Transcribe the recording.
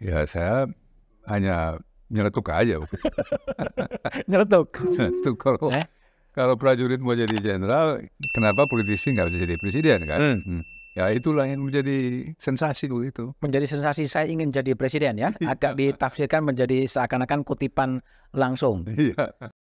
Ya saya hanya nyeletuk aja. nyeletuk. nyeletuk kalau eh? kalau prajurit mau jadi jenderal, kenapa politisi nggak bisa jadi presiden kan? Hmm. Hmm. Ya itulah yang menjadi sensasi dulu itu. Menjadi sensasi saya ingin jadi presiden ya. Iya. Agak ditafsirkan menjadi seakan-akan kutipan langsung. Iya.